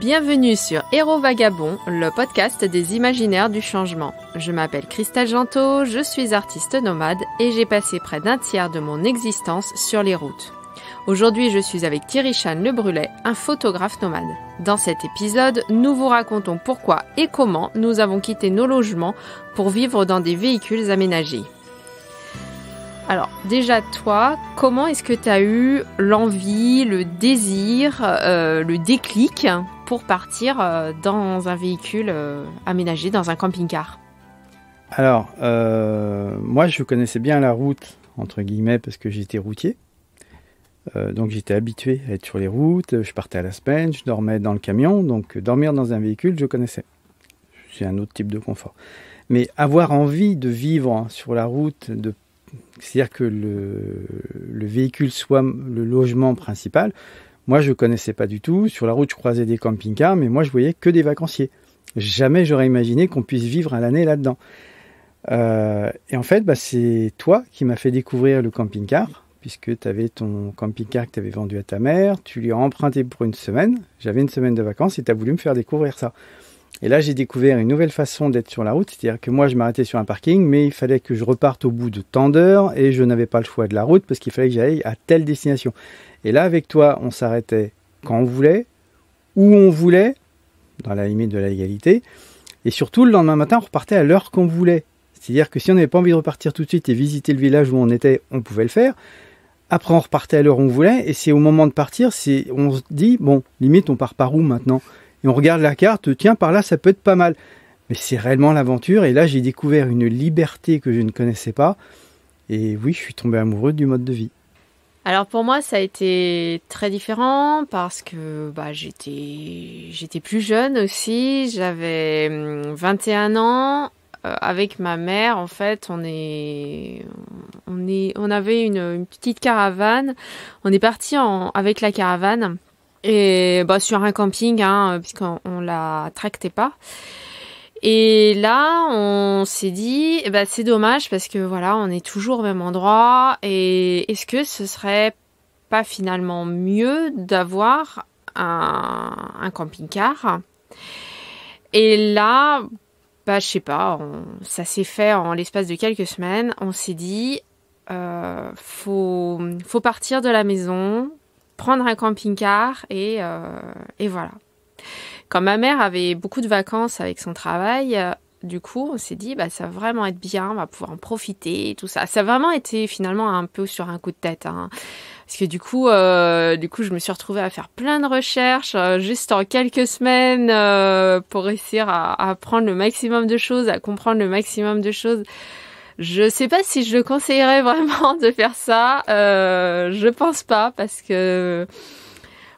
Bienvenue sur Héros Vagabond, le podcast des imaginaires du changement. Je m'appelle Christelle Gento, je suis artiste nomade et j'ai passé près d'un tiers de mon existence sur les routes. Aujourd'hui, je suis avec Thierry Chan Le un photographe nomade. Dans cet épisode, nous vous racontons pourquoi et comment nous avons quitté nos logements pour vivre dans des véhicules aménagés. Alors déjà toi, comment est-ce que tu as eu l'envie, le désir, euh, le déclic pour partir euh, dans un véhicule euh, aménagé, dans un camping-car Alors, euh, moi, je connaissais bien la route, entre guillemets, parce que j'étais routier. donc j'étais habitué à être sur les routes, je partais à la semaine, je dormais dans le camion, donc dormir dans un véhicule, je connaissais. C'est un autre type de confort. Mais avoir envie de vivre hein, sur la route, de c'est-à-dire que le, véhicule soit le logement principal, moi, je ne connaissais pas du tout. Sur la route, je croisais des camping-cars, mais moi, je voyais que des vacanciers. Jamais j'aurais imaginé qu'on puisse vivre à l'année là-dedans. Euh, et en fait, bah, c'est toi qui m'as fait découvrir le camping-car, puisque tu avais ton camping-car que tu avais vendu à ta mère, tu lui as emprunté pour une semaine. J'avais une semaine de vacances et tu as voulu me faire découvrir ça. Et là, j'ai découvert une nouvelle façon d'être sur la route, c'est-à-dire que moi, je m'arrêtais sur un parking, mais il fallait que je reparte au bout de tant d'heures et je n'avais pas le choix de la route parce qu'il fallait que j'aille à telle destination. Et là, avec toi, on s'arrêtait quand on voulait, où on voulait, dans la limite de la légalité, et surtout, le lendemain matin, on repartait à l'heure qu'on voulait. C'est-à-dire que si on n'avait pas envie de repartir tout de suite et visiter le village où on était, on pouvait le faire. Après, on repartait à l'heure où on voulait, et c'est au moment de partir, on se dit, bon, limite, on part par où maintenant on regarde la carte, tiens, par là, ça peut être pas mal. Mais c'est réellement l'aventure, et là, j'ai découvert une liberté que je ne connaissais pas, et oui, je suis tombé amoureux du mode de vie. Alors pour moi, ça a été très différent parce que bah, j'étais j'étais plus jeune aussi, j'avais 21 hum, ans. Euh, avec ma mère, en fait, on est on est on avait une, petite caravane. On est parti avec la caravane et bah, sur un camping, hein, puisqu'on ne la tractait pas. Et là, on s'est dit, eh ben, c'est dommage parce que voilà, on est toujours au même endroit. Et est-ce que ce serait pas finalement mieux d'avoir un, camping-car Et là, bah, je sais pas, ça s'est fait en l'espace de quelques semaines. On s'est dit, euh, faut, faut partir de la maison, prendre un camping-car et, euh, et voilà. Quand ma mère avait beaucoup de vacances avec son travail, euh, du coup, on s'est dit, bah, ça va vraiment être bien, on va pouvoir en profiter et tout ça. Ça a vraiment été finalement un peu sur un coup de tête. Hein. Parce que du coup, euh, du coup, je me suis retrouvée à faire plein de recherches juste en quelques semaines pour réussir à apprendre le maximum de choses, à comprendre le maximum de choses. Je sais pas si je conseillerais vraiment de faire ça. Euh, je pense pas parce que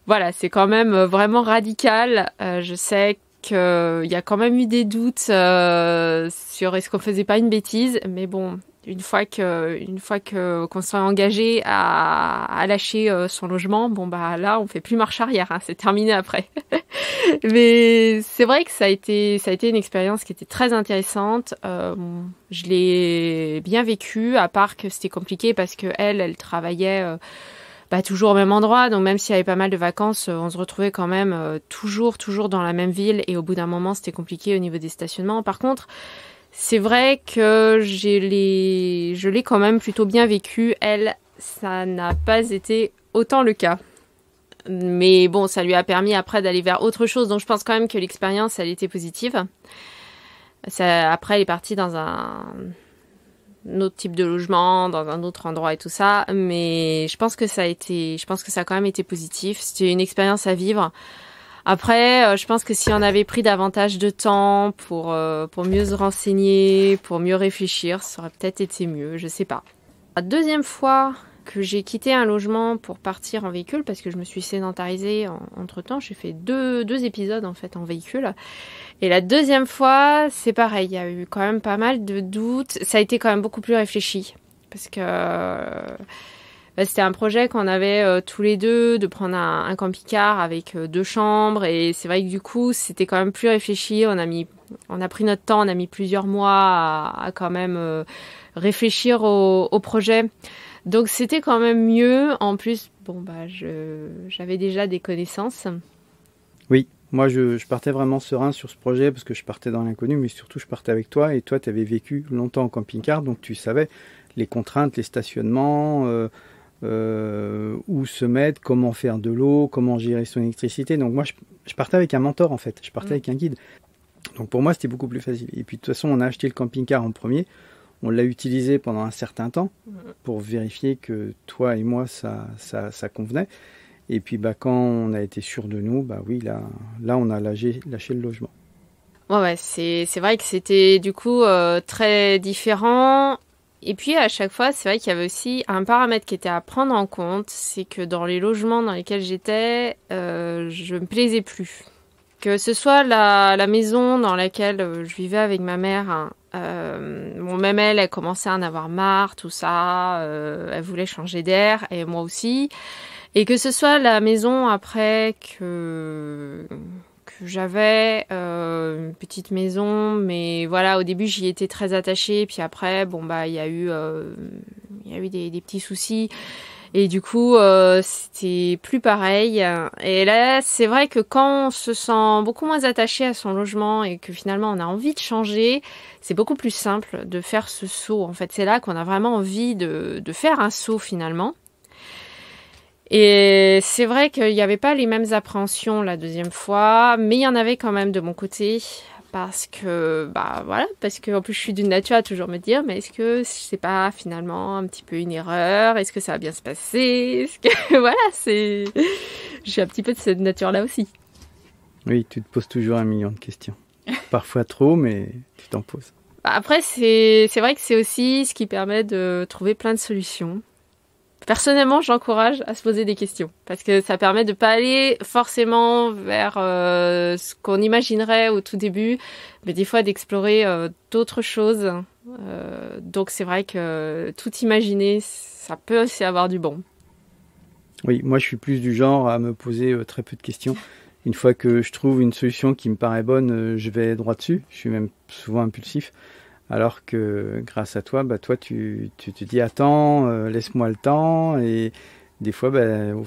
voilà, c'est quand même vraiment radical. Euh, je sais qu'il y a quand même eu des doutes euh, sur est-ce qu'on faisait pas une bêtise, mais bon, une fois que une fois que qu'on soit engagé à, à, lâcher euh, son logement, bon bah là on fait plus marche arrière, hein, c'est terminé après. Mais c'est vrai que ça a été ça a été une expérience qui était très intéressante. Euh, je l'ai bien vécu, à part que c'était compliqué parce que elle elle travaillait. Euh, bah, toujours au même endroit. Donc même s'il y avait pas mal de vacances, on se retrouvait quand même toujours, toujours dans la même ville. Et au bout d'un moment, c'était compliqué au niveau des stationnements. Par contre, c'est vrai que je l'ai quand même plutôt bien vécu. Elle, ça n'a pas été autant le cas. Mais bon, ça lui a permis après d'aller vers autre chose. Donc je pense quand même que l'expérience, elle était positive. après, elle est partie dans un... un autre type de logement, dans un autre endroit et tout ça. Mais je pense que ça a été, je pense que ça a quand même été positif. C'était une expérience à vivre. Après, euh, je pense que si on avait pris davantage de temps pour, euh, pour mieux se renseigner, pour mieux réfléchir, ça aurait peut-être été mieux, je sais pas. La deuxième fois que j'ai quitté un logement pour partir en véhicule parce que je me suis sédentarisée entre temps. J'ai fait deux, deux, épisodes en fait en véhicule. Et la deuxième fois, c'est pareil. Il y a eu quand même pas mal de doutes. Ça a été quand même beaucoup plus réfléchi parce que euh, c'était un projet qu'on avait euh, tous les deux de prendre un, camping-car avec euh, deux chambres et c'est vrai que du coup c'était quand même plus réfléchi. On a mis, on a pris notre temps, on a mis plusieurs mois à, quand même réfléchir au, projet. Donc c'était quand même mieux. En plus, bon bah j'avais déjà des connaissances. Oui, moi, je, partais vraiment serein sur ce projet parce que je partais dans l'inconnu, mais surtout, je partais avec toi. Et toi, tu avais vécu longtemps en camping-car, donc tu savais les contraintes, les stationnements, euh, où se mettre, comment faire de l'eau, comment gérer son électricité. Donc moi, je, partais avec un mentor en fait, je partais mm. avec un guide. Donc pour moi, c'était beaucoup plus facile. Et puis de toute façon, on a acheté le camping-car en premier. On l'a utilisé pendant un certain temps mm. pour vérifier que toi et moi, ça, ça, convenait. Et puis bah, quand on a été sûr de nous, bah oui, là, là on a lâché, lâché le logement. Ouais, ouais c'est, vrai que c'était du coup euh, très différent. Et puis à chaque fois, c'est vrai qu'il y avait aussi un paramètre qui était à prendre en compte, c'est que dans les logements dans lesquels j'étais, euh, je me plaisais plus. Que ce soit la, maison dans laquelle euh, je vivais avec ma mère, hein, euh, bon, même elle, elle commençait à en avoir marre, tout ça, euh, elle voulait changer d'air, et moi aussi. Et que ce soit la maison après que j'avais euh, une petite maison, mais voilà, au début j'y étais très attachée. Puis après, bon bah, il y a eu, euh, il y a eu des, petits soucis. Et du coup, euh, c'était plus pareil. Et là, c'est vrai que quand on se sent beaucoup moins attaché à son logement et que finalement on a envie de changer, c'est beaucoup plus simple de faire ce saut. En fait, c'est là qu'on a vraiment envie de faire un saut finalement et c'est vrai qu'il n'y avait pas les mêmes appréhensions la deuxième fois, mais il y en avait quand même de mon côté. Parce que, bah voilà, parce que plus je suis d'une nature à toujours me dire, mais est-ce que c'est pas finalement un petit peu une erreur Est-ce que ça va bien se passer Est-ce que, voilà, c'est. Je suis un petit peu de cette nature-là aussi. Oui, tu te poses toujours un million de questions. Parfois trop, mais tu t'en poses. Bah, après, c'est vrai que c'est aussi ce qui permet de trouver plein de solutions personnellement, j'encourage à se poser des questions parce que ça permet de pas aller forcément vers euh, ce qu'on imaginerait au tout début, mais des fois d'explorer euh, d'autres choses. Euh, donc c'est vrai que tout imaginer, ça peut aussi avoir du bon. Oui, moi je suis plus du genre à me poser très peu de questions. Une fois que je trouve une solution qui me paraît bonne, je vais droit dessus. Je suis même souvent impulsif. Alors que grâce à toi, bah, toi, tu, tu te dis attends, euh, laisse-moi le temps. Et des fois, bah,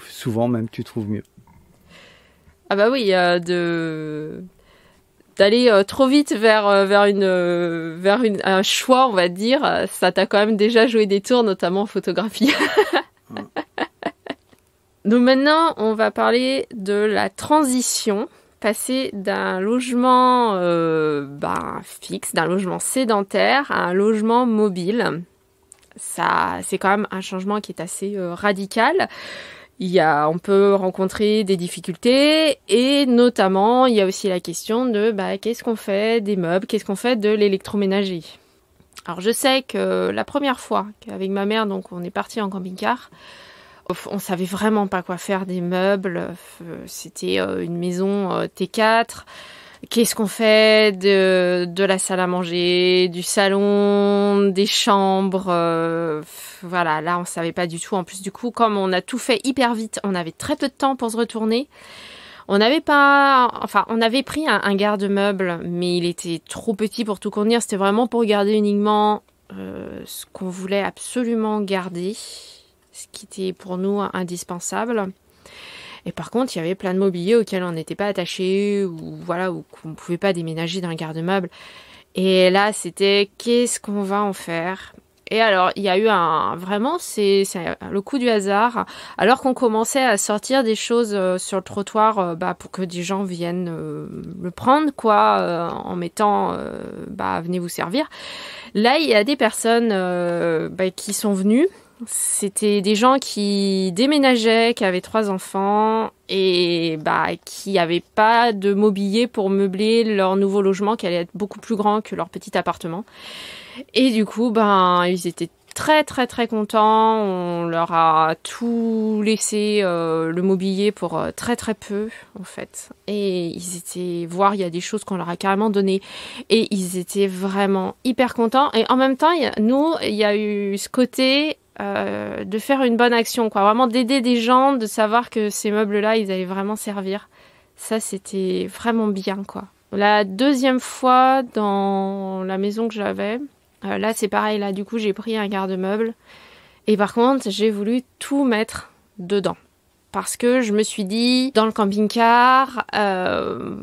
souvent même, tu trouves mieux. Ah bah oui, d'aller euh, trop vite vers euh, vers une vers une, un choix, on va dire, ça t'a quand même déjà joué des tours, notamment en photographie. Donc maintenant, on va parler de la transition passer d'un logement euh, ben, fixe, d'un logement sédentaire à un logement mobile. Ça, c'est quand même un changement qui est assez euh, radical. Il y a, on peut rencontrer des difficultés et notamment il y a aussi la question de bah, qu'est-ce qu'on fait des meubles, qu'est-ce qu'on fait de l'électroménager. Alors je sais que euh, la première fois qu'avec ma mère, donc on est parti en camping-car, on savait vraiment pas quoi faire des meubles. Euh, c'était euh, une maison euh, T4. Qu'est-ce qu'on fait de, de, la salle à manger, du salon, des chambres Voilà, là on ne savait pas du tout. En plus du coup, comme on a tout fait hyper vite, on avait très peu de temps pour se retourner. On pas, enfin, on avait pris un, garde-meuble, mais il était trop petit pour tout contenir. C'était vraiment pour garder uniquement ce qu'on voulait absolument garder qui était pour nous indispensable. Et par contre, il y avait plein de mobilier auxquels on n'était pas attaché ou voilà, ou qu'on ne pouvait pas déménager d'un garde-meuble. Et là, c'était qu'est-ce qu'on va en faire et alors, il y a eu un vraiment, c'est le coup du hasard. Alors qu'on commençait à sortir des choses euh, sur le trottoir, euh, bah, pour que des gens viennent euh, le prendre, quoi, en mettant, bah, venez vous servir. Là, il y a des personnes bah, qui sont venues c'était des gens qui déménageaient, qui avaient trois enfants et bah, qui n'avaient pas de mobilier pour meubler leur nouveau logement qui allait être beaucoup plus grand que leur petit appartement. Et du coup, ben, ils étaient très très très contents. On leur a tout laissé euh, le mobilier pour euh, très très peu en fait. Et ils étaient voir, il y a des choses qu'on leur a carrément données. Et ils étaient vraiment hyper contents. Et en même temps, nous, il y a eu ce côté euh, de faire une bonne action, quoi. Vraiment d'aider des gens, de savoir que ces meubles-là, ils allaient vraiment servir. Ça, c'était vraiment bien, quoi. La deuxième fois dans la maison que j'avais, euh, là c'est pareil, là du coup j'ai pris un garde-meuble. Et par contre, j'ai voulu tout mettre dedans parce que je me suis dit dans le camping-car euh,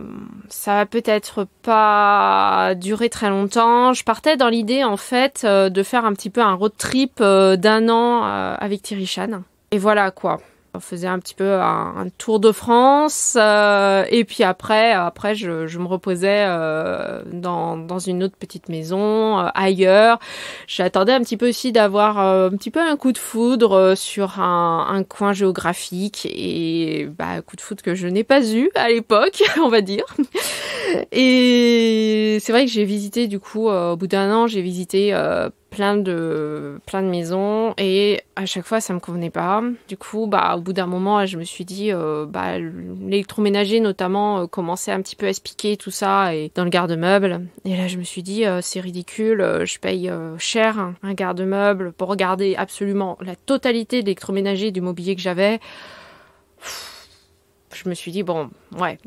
ça va peut-être pas durer très longtemps. Je partais dans l'idée en fait euh, de faire un petit peu un road trip euh, d'un an avec Thierry Chan. Et voilà quoi on faisait un petit peu un, tour de France euh, et puis après après je, je me reposais euh, dans, dans une autre petite maison euh, ailleurs j'attendais un petit peu aussi d'avoir euh, un petit peu un coup de foudre sur un, un coin géographique et bah coup de foudre que je n'ai pas eu à l'époque on va dire et c'est vrai que j'ai visité du coup au bout d'un an j'ai visité plein de plein de maisons et à chaque fois ça me convenait pas. Du coup, bah au bout d'un moment, je me suis dit euh, bah l'électroménager notamment euh, commençait un petit peu à se piquer tout ça et dans le garde-meuble et là je me suis dit euh, c'est ridicule, je paye cher un garde-meuble pour regarder absolument la totalité de l'électroménager du mobilier que j'avais. Je me suis dit bon, ouais,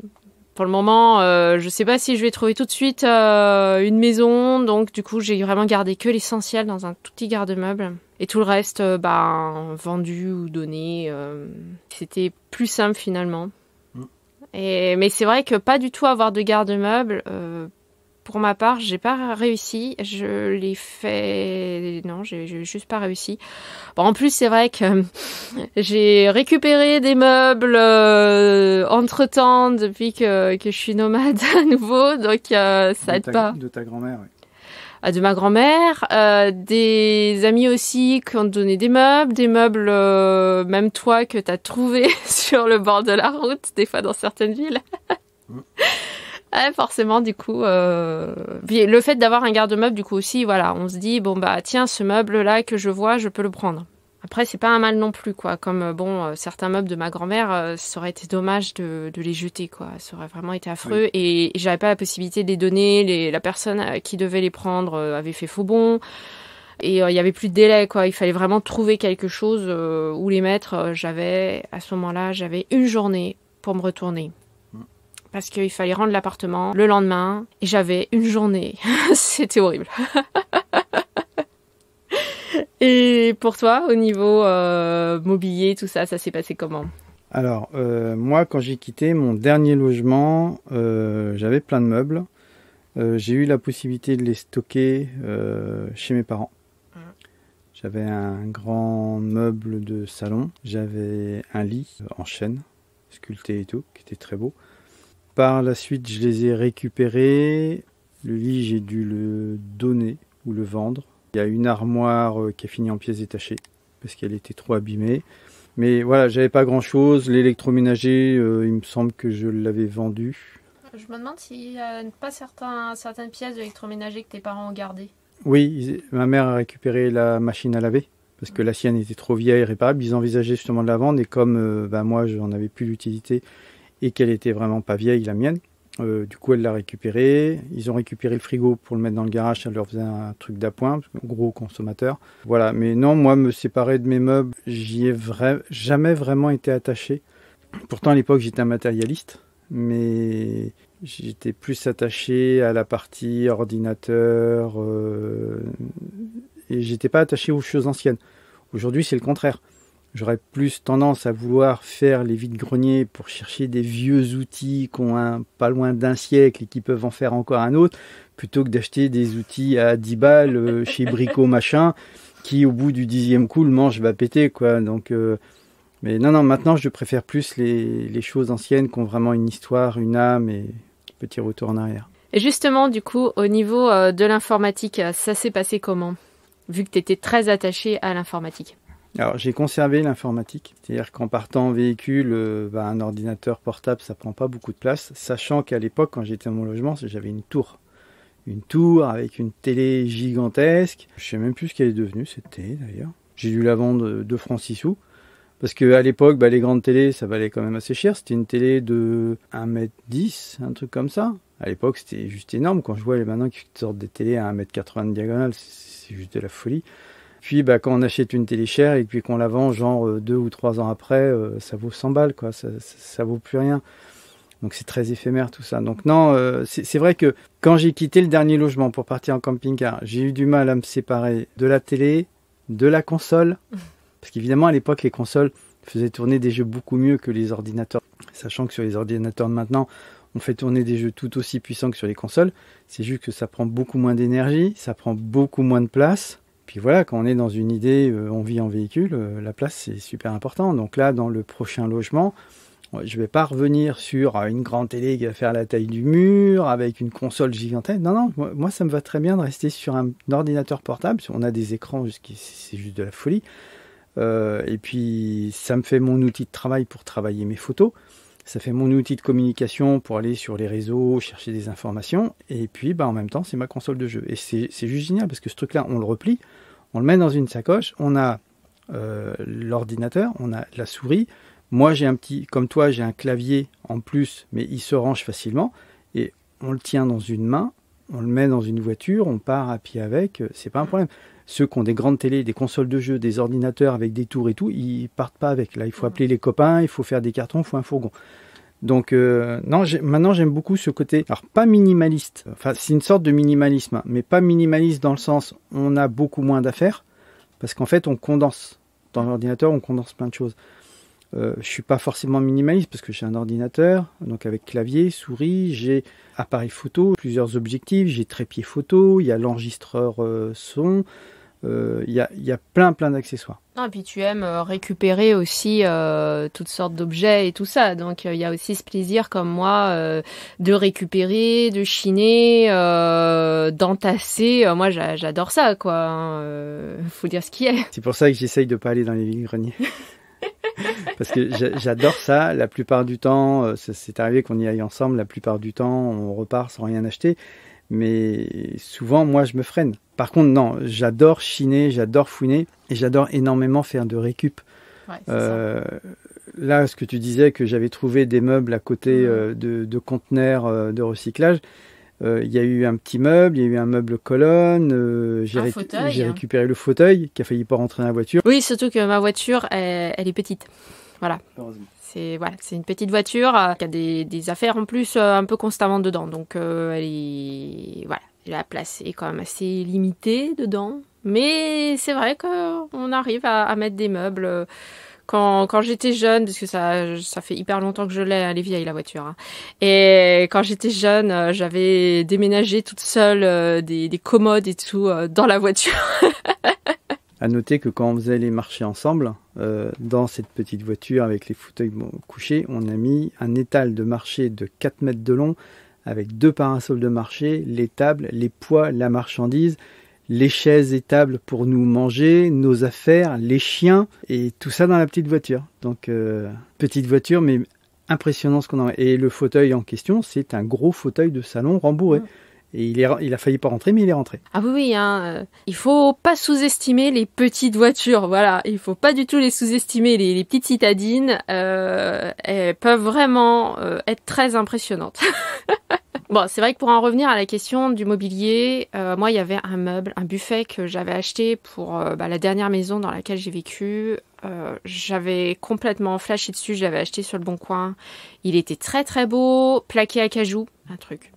pour le moment, euh, je ne sais pas si je vais trouver tout de suite euh, une maison. Donc, du coup, j'ai vraiment gardé que l'essentiel dans un tout petit garde-meuble. Et tout le reste, euh, ben, vendu ou donné. C'était plus simple finalement. Mm. Et, mais c'est vrai que pas du tout avoir de garde-meuble, pour ma part, j'ai pas réussi. Je l'ai fait. Non, j'ai juste pas réussi. Bon, en plus, c'est vrai que j'ai récupéré des meubles euh, entre temps depuis que, que, je suis nomade à nouveau, donc euh, ça aide pas. De ta grand-mère, oui. Ah, de ma grand-mère, euh, des amis aussi qui ont donné des meubles, des meubles euh, même toi que tu as trouvé sur le bord de la route, des fois dans certaines villes. Mmh forcément, du coup. Euh, le fait d'avoir un garde-meuble, du coup aussi, voilà, on se dit bon bah tiens, ce meuble-là que je vois, je peux le prendre. Après, c'est pas un mal non plus, quoi. Comme euh, bon, euh, certains meubles de ma grand-mère, ça aurait été dommage de, les jeter, quoi. Ça aurait vraiment été affreux. Et, j'avais pas la possibilité de les donner. la personne qui devait les prendre avait fait faux bon. Et il y avait plus de délai, quoi. Il fallait vraiment trouver quelque chose où les mettre. J'avais, à ce moment-là, j'avais une journée pour me retourner parce qu'il fallait rendre l'appartement le lendemain et j'avais une journée. C'était horrible. et pour toi, au niveau euh, mobilier, tout ça, ça s'est passé comment Alors, euh, moi, quand j'ai quitté mon dernier logement, euh, j'avais plein de meubles. j'ai eu la possibilité de les stocker chez mes parents. Mm. J'avais un grand meuble de salon, j'avais un lit en chêne, sculpté et tout, qui était très beau. Par la suite, je les ai récupérés. Le lit, j'ai dû le donner ou le vendre. Il y a une armoire euh, qui a fini en pièces détachées parce qu'elle était trop abîmée. Mais voilà, j'avais pas grand chose. L'électroménager, euh, il me semble que je l'avais vendu. Je me demande s'il n'y a pas certains, certaines pièces d'électroménager que tes parents ont gardées. Oui, ma mère a récupéré la machine à laver parce que la sienne était trop vieille et réparable. Ils envisageaient justement de la vendre et comme moi, euh, bah, moi j'en avais plus l'utilité, et qu'elle était vraiment pas vieille, la mienne. Euh, du coup, elle l'a récupéré. Ils ont récupéré le frigo pour le mettre dans le garage. Ça leur faisait un truc d'appoint, gros consommateur. Voilà. Mais non, moi, me séparer de mes meubles, j'y ai jamais vraiment été attaché. Pourtant, à l'époque, j'étais un matérialiste, mais j'étais plus attaché à la partie ordinateur euh, et j'étais pas attaché aux choses anciennes. Aujourd'hui, c'est le contraire. J'aurais plus tendance à vouloir faire les vides-greniers pour chercher des vieux outils qui ont pas loin d'un siècle et qui peuvent en faire encore un autre, plutôt que d'acheter des outils à 10 balles euh, chez Brico machin, qui au bout du dixième coup, le manche va péter. quoi. Donc, euh, mais non, non, maintenant je préfère plus les, choses anciennes qui ont vraiment une histoire, une âme et petit retour en arrière. Et justement, du coup, au niveau euh, de l'informatique, ça s'est passé comment Vu que tu étais très attaché à l'informatique. Alors j'ai conservé l'informatique, c'est-à-dire qu'en partant en véhicule, euh, bah, un ordinateur portable, ça prend pas beaucoup de place, sachant qu'à l'époque, quand j'étais dans mon logement, j'avais une tour. Une tour avec une télé gigantesque. Je sais même plus ce qu'elle est devenue, cette télé d'ailleurs. J'ai dû la vendre 2 euh, francs 6 sous. Parce qu'à l'époque, bah, les grandes télés, ça valait quand même assez cher. C'était une télé de 1m10, un truc comme ça. À l'époque, c'était juste énorme. Quand je vois maintenant qu'ils sortent des télés à 1m80 de diagonale, c'est juste de la folie. Puis bah, quand on achète une télé chère et puis qu'on la vend genre euh, deux ou trois ans après, euh, ça vaut 100 balles, quoi. Ça, ça, vaut plus rien. Donc c'est très éphémère tout ça. Donc non, euh, c'est vrai que quand j'ai quitté le dernier logement pour partir en camping-car, j'ai eu du mal à me séparer de la télé, de la console, parce qu'évidemment à l'époque les consoles faisaient tourner des jeux beaucoup mieux que les ordinateurs. Sachant que sur les ordinateurs de maintenant, on fait tourner des jeux tout aussi puissants que sur les consoles. C'est juste que ça prend beaucoup moins d'énergie, ça prend beaucoup moins de place puis voilà, quand on est dans une idée, euh, on vit en véhicule, euh, la place c'est super important. Donc là, dans le prochain logement, euh, je ne vais pas revenir sur une grande télé qui va faire la taille du mur, avec une console gigantesque. Non, non, moi, ça me va très bien de rester sur un, ordinateur portable. On a des écrans, c'est juste de la folie. et puis, ça me fait mon outil de travail pour travailler mes photos. Ça fait mon outil de communication pour aller sur les réseaux, chercher des informations. Et puis, bah, en même temps, c'est ma console de jeu. Et c'est juste génial parce que ce truc-là, on le replie, on le met dans une sacoche, on a euh, l'ordinateur, on a la souris. Moi, j'ai un petit, comme toi, j'ai un clavier en plus, mais il se range facilement. Et on le tient dans une main, on le met dans une voiture, on part à pied avec, euh, c'est pas un problème ceux qui ont des grandes télés, des consoles de jeux, des ordinateurs avec des tours et tout, ils partent pas avec. Là, il faut mm. appeler les copains, il faut faire des cartons, il faut un fourgon. Donc euh, non, maintenant j'aime beaucoup ce côté, alors pas minimaliste, enfin c'est une sorte de minimalisme, hein, mais pas minimaliste dans le sens on a beaucoup moins d'affaires, parce qu'en fait on condense. Dans l'ordinateur on condense plein de choses. Euh, je suis pas forcément minimaliste parce que j'ai un ordinateur, donc avec clavier, souris, j'ai appareil photo, plusieurs objectifs, j'ai trépied photo, il y a l'enregistreur euh, son, euh, il, y a, a, plein plein d'accessoires. Ah, et puis tu aimes euh, récupérer aussi toutes sortes d'objets et tout ça, donc il y a aussi ce plaisir comme moi de récupérer, de chiner, d'entasser. Moi j'adore ça quoi, hein, faut dire ce qui est. C'est pour ça que j'essaye de pas aller dans les villes greniers. parce que j'adore ça. La plupart du temps, c'est euh, arrivé qu'on y aille ensemble. La plupart du temps, on repart sans rien acheter. Mais souvent, moi, je me freine. Par contre, non, j'adore chiner, j'adore fouiner et j'adore énormément faire de récup. Euh, là, ce que tu disais, que j'avais trouvé des meubles à côté mmh. euh, de, conteneurs de recyclage, il y a eu un petit meuble, il y a eu un meuble colonne, j'ai récupéré le fauteuil qui a failli pas rentrer dans la voiture. Oui, surtout que ma voiture, elle est petite. Voilà. C'est voilà, c'est une petite voiture euh, qui a des, affaires en plus euh, un peu constamment dedans. Donc euh, elle est, voilà, la place est quand même assez limitée dedans. Mais c'est vrai qu'on arrive à, mettre des meubles. Quand, j'étais jeune, parce que ça, ça fait hyper longtemps que je l'ai, elle est vieille la voiture. Hein. Et quand j'étais jeune, j'avais déménagé toute seule des, des, commodes et tout dans la voiture. À noter que quand on faisait les marchés ensemble, euh, dans cette petite voiture avec les fauteuils couchés, on a mis un étal de marché de 4 mètres de long avec deux parasols de marché, les tables, les poids, la marchandise, les chaises et tables pour nous manger, nos affaires, les chiens et tout ça dans la petite voiture. Donc euh, petite voiture mais impressionnant ce qu'on a. Et le fauteuil en question, c'est un gros fauteuil de salon rembourré. Ah. Et il, a failli pas rentrer, mais il est rentré. Ah oui, oui, hein, euh, il faut pas sous-estimer les petites voitures, voilà. Il faut pas du tout les sous-estimer. Les, petites citadines, euh, elles peuvent vraiment euh, être très impressionnantes. Bon, c'est vrai que pour en revenir à la question du mobilier, moi, il y avait un meuble, un buffet que j'avais acheté pour bah, la dernière maison dans laquelle j'ai vécu. j'avais complètement flashé dessus, je l'avais acheté sur le Bon Coin. Il était très très beau, plaqué à cajou, un truc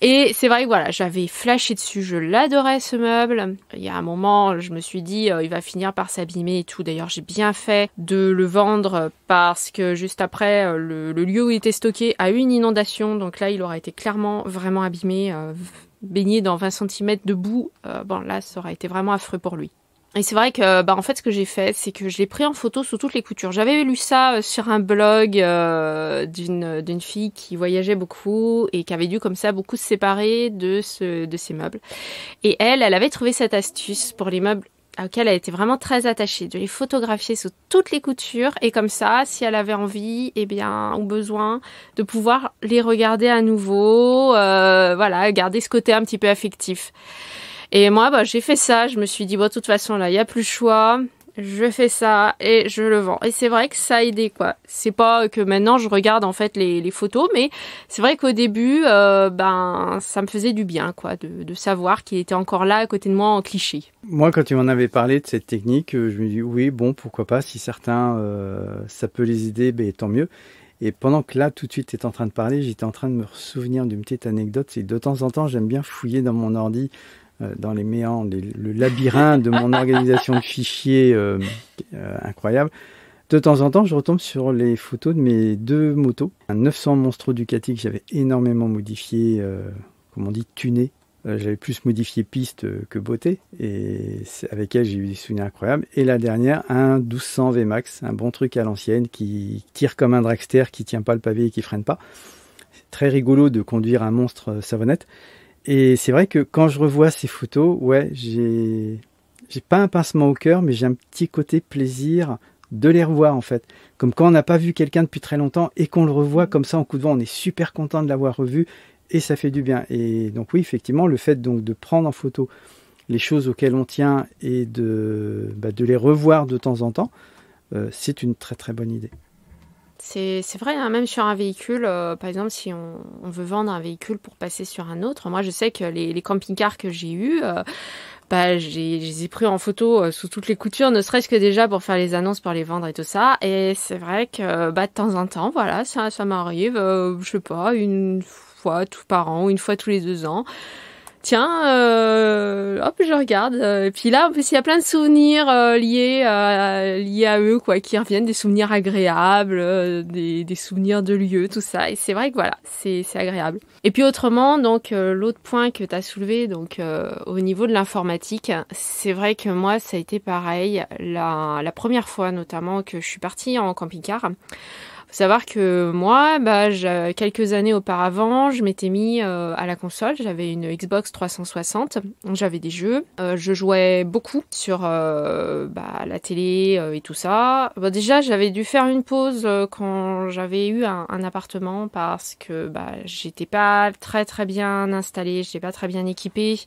et c'est vrai que voilà, j'avais flashé dessus, je l'adorais ce meuble. Il y a un moment, je me suis dit, euh, il va finir par s'abîmer et tout. D'ailleurs, j'ai bien fait de le vendre parce que juste après, euh, le, lieu où il était stocké a eu une inondation. Donc là, il aurait été clairement vraiment abîmé. Euh, baigné dans 20 cm de boue, bon là ça aurait été vraiment affreux pour lui. Et c'est vrai que, bah, en fait, ce que j'ai fait, c'est que je l'ai pris en photo sous toutes les coutures. J'avais lu ça euh, sur un blog euh, d'une d'une fille qui voyageait beaucoup et qui avait dû comme ça beaucoup se séparer de ce de ses meubles. Et elle, elle avait trouvé cette astuce pour les meubles auquel elle était vraiment très attachée, de les photographier sous toutes les coutures et comme ça, si elle avait envie, eh bien, ou besoin, de pouvoir les regarder à nouveau, euh, voilà, garder ce côté un petit peu affectif. Et moi, bah, j'ai fait ça. Je me suis dit, bon, de toute façon, là, il n'y a plus le choix. Je fais ça et je le vends. Et c'est vrai que ça a aidé, quoi. C'est pas que maintenant je regarde en fait les, photos, mais c'est vrai qu'au début, euh, ben, ça me faisait du bien, quoi, de, savoir qu'il était encore là à côté de moi en cliché. Moi, quand tu m'en avais parlé de cette technique, euh, je me dis, oui, bon, pourquoi pas. Si certains, euh, ça peut les aider, ben, tant mieux. Et pendant que là, tout de suite, tu en train de parler, j'étais en train de me souvenir d'une petite anecdote. C'est de temps en temps, j'aime bien fouiller dans mon ordi euh, dans les méandres, le labyrinthe de mon organisation de fichiers euh, euh, incroyable. De temps en temps, je retombe sur les photos de mes deux motos. Un 900 Monstro Ducati que j'avais énormément modifié, comme on dit, tuné. J'avais plus modifié piste que beauté, et avec elle j'ai eu des souvenirs incroyables. Et la dernière, un 1200 VMAX, un bon truc à l'ancienne qui tire comme un dragster, qui tient pas le pavé et qui freine pas. Très rigolo de conduire un monstre savonnette. Et c'est vrai que quand je revois ces photos, ouais, j'ai, pas un pincement au cœur, mais j'ai un petit côté plaisir de les revoir en fait. Comme quand on n'a pas vu quelqu'un depuis très longtemps et qu'on le revoit comme ça en coup de vent, on est super content de l'avoir revu et ça fait du bien. Et donc oui, effectivement, le fait donc de prendre en photo les choses auxquelles on tient et de, bah, de les revoir de temps en temps, euh, c'est une très très bonne idée. C'est vrai, hein, même sur un véhicule, euh, par exemple, si on, veut vendre un véhicule pour passer sur un autre, moi je sais que les, camping-cars que j'ai eus, euh, bah, je les ai, pris en photo euh, sous toutes les coutures, ne serait-ce que déjà pour faire les annonces, pour les vendre et tout ça. Et c'est vrai que bah, de temps en temps, voilà, ça, ça m'arrive, je sais pas, une fois tout par an, ou une fois tous les deux ans tiens, euh, hop, je regarde. Euh, et puis là, en plus, il y a plein de souvenirs euh, liés, euh, liés à eux, quoi, qui reviennent, des souvenirs agréables, des, des, souvenirs de lieux, tout ça. Et c'est vrai que voilà, c'est agréable. Et puis autrement, donc l'autre point que tu as soulevé, donc au niveau de l'informatique, c'est vrai que moi, ça a été pareil la, la première fois notamment que je suis partie en camping-car. Faut savoir que moi, bah, quelques années auparavant, je m'étais mis euh, à la console. J'avais une Xbox 360, j'avais des jeux. Euh, je jouais beaucoup sur euh, bah, la télé et tout ça. Bah, déjà, j'avais dû faire une pause quand j'avais eu un, appartement parce que bah, j'étais pas très très bien installée, j'étais pas très bien équipée,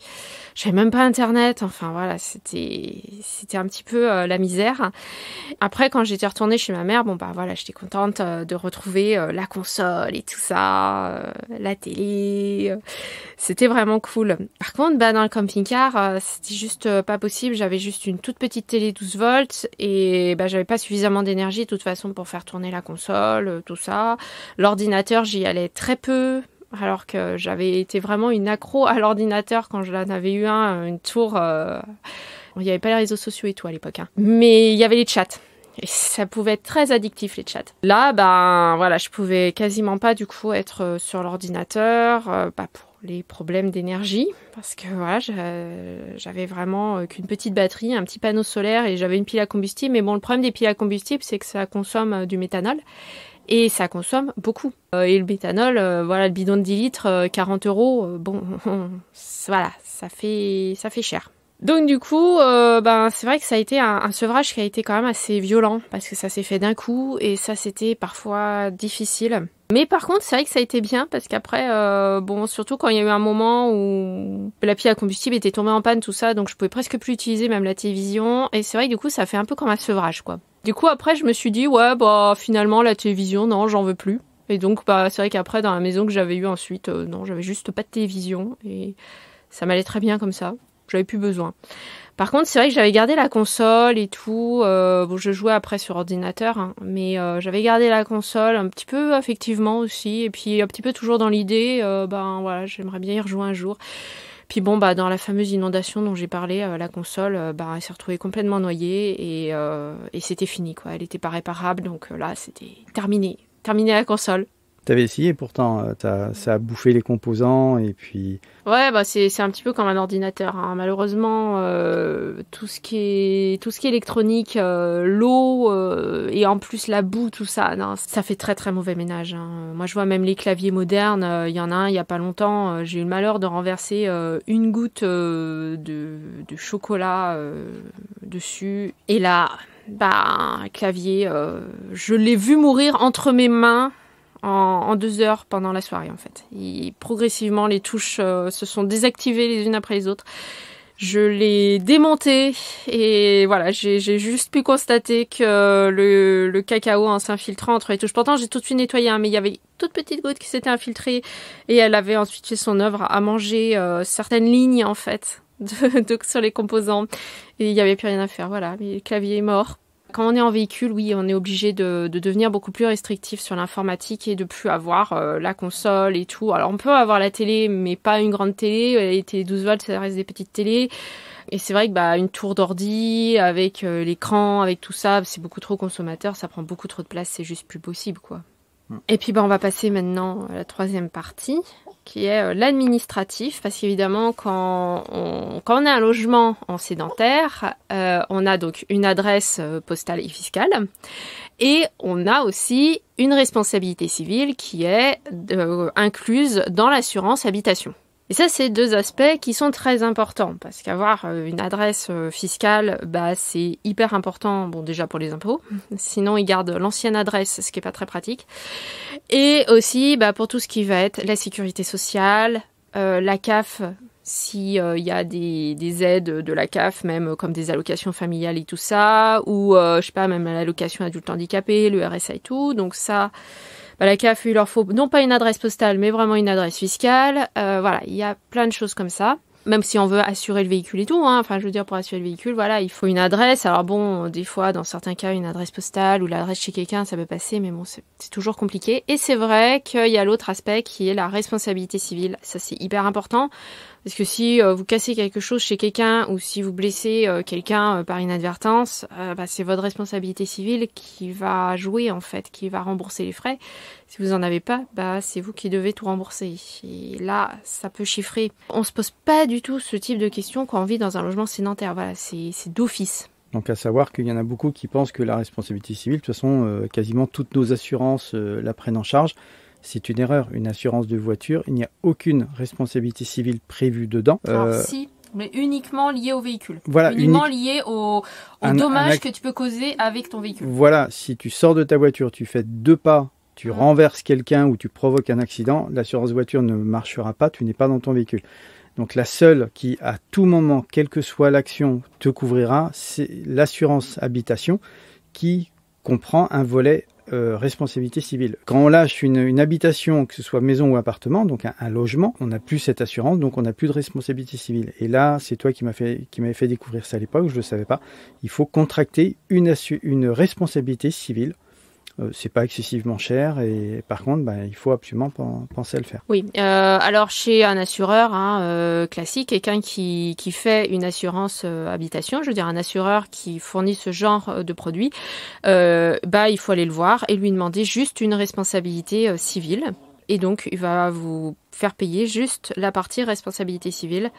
j'avais même pas internet. Enfin voilà, c'était c'était un petit peu la misère. Après, quand j'étais retournée chez ma mère, bon bah voilà, j'étais contente euh, de retrouver euh, la console et tout ça, euh, la télé. C'était vraiment cool. Par contre, bah, dans le camping-car, c'était juste pas possible. J'avais juste une toute petite télé 12 volts et bah, j'avais pas suffisamment d'énergie de toute façon pour faire tourner la console, tout ça. L'ordinateur, j'y allais très peu. Alors que j'avais été vraiment une accro à l'ordinateur quand je avais eu un, une tour. Il n'y avait pas les réseaux sociaux et tout à l'époque. Hein. Mais il y avait les chats. Et ça pouvait être très addictif les chats. Là, ben voilà, je pouvais quasiment pas du coup être euh, sur l'ordinateur euh, pour les problèmes d'énergie parce que voilà, j'avais vraiment euh, qu'une petite batterie, un petit panneau solaire et j'avais une pile à combustible. Mais bon, le problème des piles à combustible, c'est que ça consomme du méthanol et ça consomme beaucoup. et le méthanol, voilà, le bidon de 10 litres, 40 euros, bon, voilà, ça fait, ça fait cher. Donc du coup, euh, ben, c'est vrai que ça a été un, sevrage qui a été quand même assez violent parce que ça s'est fait d'un coup et ça c'était parfois difficile. Mais par contre, c'est vrai que ça a été bien parce qu'après, euh, bon, surtout quand il y a eu un moment où la pile à combustible était tombée en panne, tout ça, donc je pouvais presque plus utiliser même la télévision. Et c'est vrai que du coup, ça fait un peu comme un sevrage, quoi. Du coup, après, je me suis dit, ouais, bah finalement, la télévision, non, j'en veux plus. Et donc, bah, c'est vrai qu'après, dans la maison que j'avais eue ensuite, euh, non, j'avais juste pas de télévision et ça m'allait très bien comme ça. J'avais plus besoin. Par contre, c'est vrai que j'avais gardé la console et tout. Euh, je jouais après sur ordinateur, hein, mais euh, j'avais gardé la console un petit peu affectivement aussi, et puis un petit peu toujours dans l'idée, euh, ben voilà, j'aimerais bien y rejouer un jour. Puis bon, bah dans la fameuse inondation dont j'ai parlé, la console, ben, s'est retrouvée complètement noyée et, c'était fini quoi. Elle était pas réparable, donc là c'était terminé, terminé la console. T'avais essayé pourtant, euh, ça a bouffé les composants et puis. Ouais, bah c'est un petit peu comme un ordinateur. Hein. Malheureusement, euh, tout ce qui est tout ce qui est électronique, euh, l'eau et en plus la boue, tout ça, ça fait très très mauvais ménage. Hein. Moi, je vois même les claviers modernes. Il y en a un, il n'y a pas longtemps, j'ai eu le malheur de renverser une goutte de, chocolat dessus et là, bah un clavier, je l'ai vu mourir entre mes mains en, deux heures pendant la soirée en fait. progressivement, les touches euh, se sont désactivées les unes après les autres. Je l'ai démonté et voilà, j'ai juste pu constater que le, cacao en s'infiltrant entre les touches. Pourtant, j'ai tout de suite nettoyé, hein, mais il y avait toute petite goutte qui s'était infiltrée et elle avait ensuite fait son œuvre à manger euh, certaines lignes en fait de, sur les composants. Et il n'y avait plus rien à faire, voilà. le clavier est mort. Quand on est en véhicule, oui, on est obligé de, devenir beaucoup plus restrictif sur l'informatique et de plus avoir euh, la console et tout. Alors on peut avoir la télé, mais pas une grande télé. Euh, les télé 12 volts, ça reste des petites télés. Et c'est vrai que bah, une tour d'ordi avec euh, l'écran, avec tout ça, c'est beaucoup trop consommateur, ça prend beaucoup trop de place, c'est juste plus possible quoi. Et puis ben, on va passer maintenant à la troisième partie qui est euh, l'administratif parce qu'évidemment quand on, a un logement en sédentaire, euh, on a donc une adresse euh, postale et fiscale et on a aussi une responsabilité civile qui est incluse dans l'assurance habitation. Et ça, c'est deux aspects qui sont très importants parce qu'avoir euh, une adresse euh, fiscale, bah, c'est hyper important. Bon, déjà pour les impôts. Sinon, ils gardent l'ancienne adresse, ce qui est pas très pratique. Et aussi, bah, pour tout ce qui va être la sécurité sociale, euh, la CAF, s'il il y a des, aides de la CAF, même comme des allocations familiales et tout ça, ou je je sais pas, même l'allocation adulte handicapé, le RSA et tout. Donc ça, bah, la CAF, il leur faut non pas une adresse postale, mais vraiment une adresse fiscale. Euh, voilà, il y a plein de choses comme ça même si on veut assurer le véhicule et tout, hein. enfin je veux dire pour assurer le véhicule, voilà, il faut une adresse. Alors bon, des fois, dans certains cas, une adresse postale ou l'adresse chez quelqu'un, ça peut passer, mais bon, c'est toujours compliqué. Et c'est vrai qu'il y a l'autre aspect qui est la responsabilité civile, ça c'est hyper important. Parce que si euh, vous cassez quelque chose chez quelqu'un ou si vous blessez euh, quelqu'un euh, par inadvertance, bah, c'est votre responsabilité civile qui va jouer en fait, qui va rembourser les frais. Si vous n'en avez pas, bah, c'est vous qui devez tout rembourser. Et là, ça peut chiffrer. On ne se pose pas du tout ce type de questions quand on vit dans un logement sédentaire. Voilà, c'est d'office. Donc à savoir qu'il y en a beaucoup qui pensent que la responsabilité civile, de toute façon, quasiment toutes nos assurances la prennent en charge c'est une erreur. Une assurance de voiture, il n'y a aucune responsabilité civile prévue dedans. Alors, euh, si mais uniquement liée au véhicule. Voilà, uniquement liée au, dommage que tu peux causer avec ton véhicule. Voilà, si tu sors de ta voiture, tu fais deux pas, tu mmh. renverses quelqu'un ou tu provoques un accident, l'assurance voiture ne marchera pas, tu n'es pas dans ton véhicule. Donc la seule qui, à tout moment, quelle que soit l'action, te couvrira, c'est l'assurance habitation qui comprend un volet euh, responsabilité civile. Quand on lâche une, habitation, que ce soit maison ou appartement, donc un, logement, on n'a plus cette assurance, donc on n'a plus de responsabilité civile. Et là, c'est toi qui m'as fait qui m'avait fait découvrir ça à l'époque, je ne le savais pas. Il faut contracter une responsabilité civile euh, c'est pas excessivement cher et par contre bah, il faut absolument penser à le faire. Oui, euh, alors chez un assureur hein, euh, classique, quelqu'un qui, qui fait une assurance habitation, je veux dire un assureur qui fournit ce genre de produit, bah il faut aller le voir et lui demander juste une responsabilité civile et donc il va vous faire payer juste la partie responsabilité civile.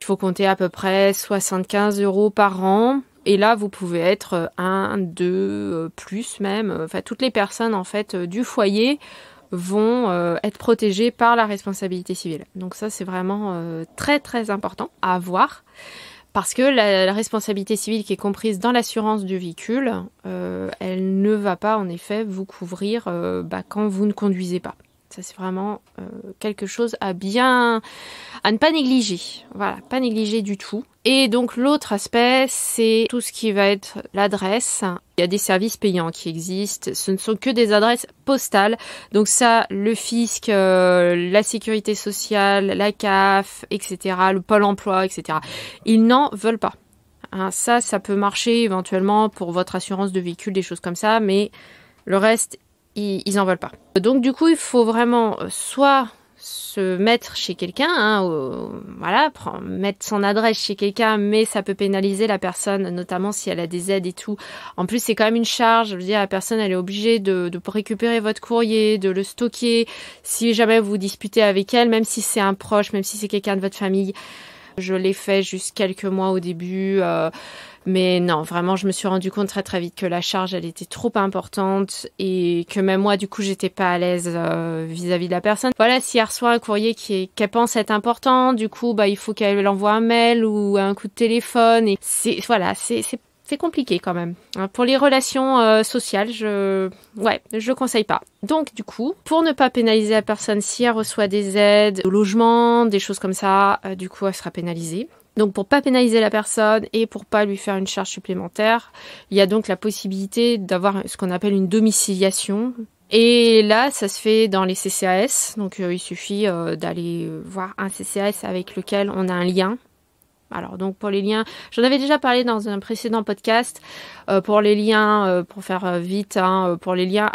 Il faut compter à peu près 75 euros par an et là, vous pouvez être euh, un, deux, euh, plus même. Enfin, toutes les personnes en fait euh, du foyer vont être protégées par la responsabilité civile. Donc ça, c'est vraiment très très important à avoir. Parce que la, responsabilité civile qui est comprise dans l'assurance du véhicule, elle ne va pas en effet vous couvrir bah, quand vous ne conduisez pas. Ça, c'est vraiment euh, quelque chose à bien, à ne pas négliger. Voilà, pas négliger du tout. Et donc l'autre aspect, c'est tout ce qui va être l'adresse. Il y a des services payants qui existent. Ce ne sont que des adresses postales. Donc ça, le fisc, euh, la sécurité sociale, la CAF, etc., le pôle emploi, etc. Ils n'en veulent pas. Hein, ça, ça peut marcher éventuellement pour votre assurance de véhicule, des choses comme ça, mais le reste, ils, en veulent pas. Donc du coup, il faut vraiment euh, soit se mettre chez quelqu'un, hein, voilà, mettre son adresse chez quelqu'un, mais ça peut pénaliser la personne, notamment si elle a des aides et tout. En plus, c'est quand même une charge. Je veux dire, la personne, elle est obligée de, récupérer votre courrier, de le stocker. Si jamais vous disputez avec elle, même si c'est un proche, même si c'est quelqu'un de votre famille, je l'ai fait juste quelques mois au début. Euh, mais non, vraiment, je me suis rendu compte très très vite que la charge, elle était trop importante et que même moi, du coup, j'étais pas à l'aise euh, vis-à-vis de la personne. Voilà, si elle reçoit un courrier qui qu'elle pense être important, du coup, bah, il faut qu'elle envoie un mail ou un coup de téléphone. Et c'est voilà, c'est compliqué quand même. Hein, pour les relations euh, sociales, je ouais, je conseille pas. Donc du coup, pour ne pas pénaliser la personne si elle reçoit des aides au logement, des choses comme ça, euh, du coup elle sera pénalisée. Donc pour pas pénaliser la personne et pour pas lui faire une charge supplémentaire, il y a donc la possibilité d'avoir ce qu'on appelle une domiciliation. Et là, ça se fait dans les CCAS. Donc euh, il suffit euh, d'aller euh, voir un CCAS avec lequel on a un lien alors donc pour les liens, j'en avais déjà parlé dans un précédent podcast. Euh, pour les liens, euh, pour faire euh, vite, hein, pour les liens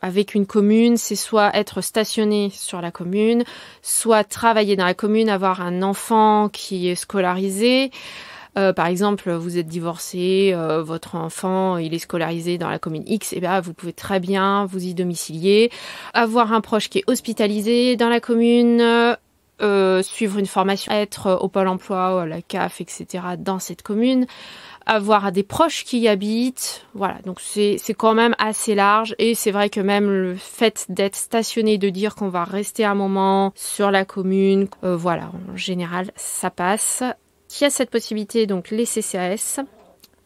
avec une commune, c'est soit être stationné sur la commune, soit travailler dans la commune, avoir un enfant qui est scolarisé. par exemple, vous êtes divorcé, votre enfant il est scolarisé dans la commune X, et eh bien vous pouvez très bien vous y domicilier, avoir un proche qui est hospitalisé dans la commune, euh, suivre une formation, être euh, au Pôle emploi, à la CAF, etc. dans cette commune, avoir des proches qui y habitent. Voilà, donc c'est quand même assez large et c'est vrai que même le fait d'être stationné, de dire qu'on va rester un moment sur la commune, euh, voilà, en général, ça passe. Qui a cette possibilité Donc les CCAS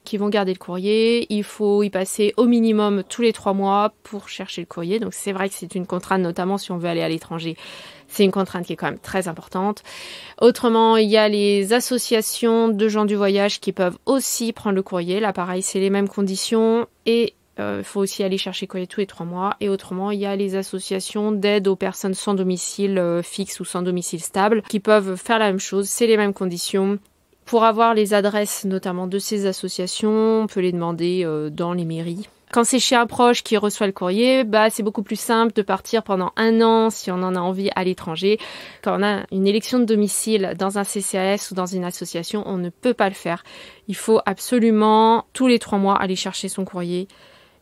qui vont garder le courrier. Il faut y passer au minimum tous les trois mois pour chercher le courrier. Donc c'est vrai que c'est une contrainte, notamment si on veut aller à l'étranger. C'est une contrainte qui est quand même très importante. Autrement, il y a les associations de gens du voyage qui peuvent aussi prendre le courrier. Là, pareil, c'est les mêmes conditions et euh, il faut aussi aller chercher courrier tous les trois mois. Et autrement, il y a les associations d'aide aux personnes sans domicile euh, fixe ou sans domicile stable qui peuvent faire la même chose. C'est les mêmes conditions. Pour avoir les adresses notamment de ces associations, on peut les demander euh, dans les mairies. Quand c'est chez un proche qui reçoit le courrier, bah, c'est beaucoup plus simple de partir pendant un an si on en a envie à l'étranger. Quand on a une élection de domicile dans un CCAS ou dans une association, on ne peut pas le faire. Il faut absolument tous les trois mois aller chercher son courrier.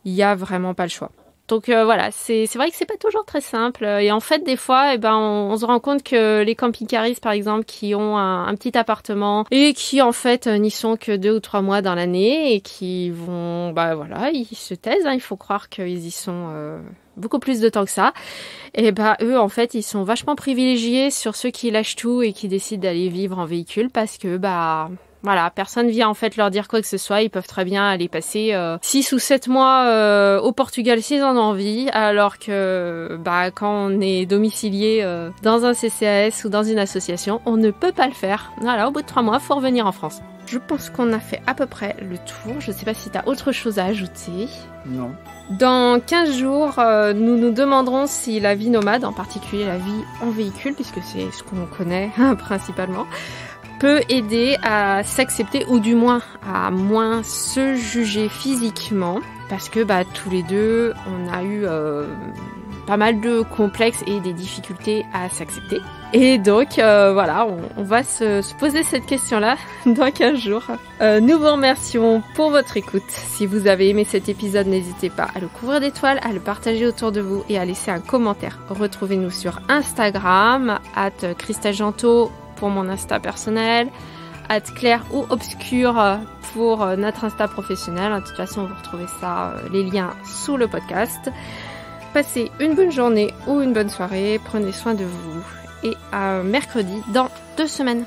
Il n'y a vraiment pas le choix. Donc euh, voilà, c'est vrai que c'est pas toujours très simple. Et en fait, des fois, eh ben, on, se rend compte que les camping-caristes, par exemple, qui ont un, petit appartement et qui en fait euh, n'y sont que deux ou trois mois dans l'année et qui vont, bah voilà, ils se taisent. Hein. il faut croire qu'ils y sont. Euh, beaucoup plus de temps que ça. Et eh bah ben, eux en fait ils sont vachement privilégiés sur ceux qui lâchent tout et qui décident d'aller vivre en véhicule parce que bah voilà, personne vient en fait leur dire quoi que ce soit. Ils peuvent très bien aller passer 6 euh, ou 7 mois euh, au Portugal s'ils en ont envie, alors que bah, quand on est domicilié euh, dans un CCAS ou dans une association, on ne peut pas le faire. Voilà, au bout de 3 mois, faut revenir en France. Je pense qu'on a fait à peu près le tour. Je ne sais pas si tu as autre chose à ajouter. Non. Dans 15 jours, nous nous demanderons si la vie nomade, en particulier la vie en véhicule, puisque c'est ce qu'on connaît principalement, peut aider à s'accepter ou du moins à moins se juger physiquement parce que bah, tous les deux on a eu euh, pas mal de complexes et des difficultés à s'accepter. Et donc euh, voilà, on, va se, poser cette question-là dans 15 jours. Euh, nous vous remercions pour votre écoute. Si vous avez aimé cet épisode, n'hésitez pas à le couvrir d'étoiles, à le partager autour de vous et à laisser un commentaire. Retrouvez-nous sur Instagram, at pour mon Insta personnel, clair ou obscur. Euh, pour euh, notre Insta professionnel. De toute façon, vous retrouvez ça, euh, les liens sous le podcast. Passez une bonne journée ou une bonne soirée, prenez soin de vous et à mercredi dans deux semaines.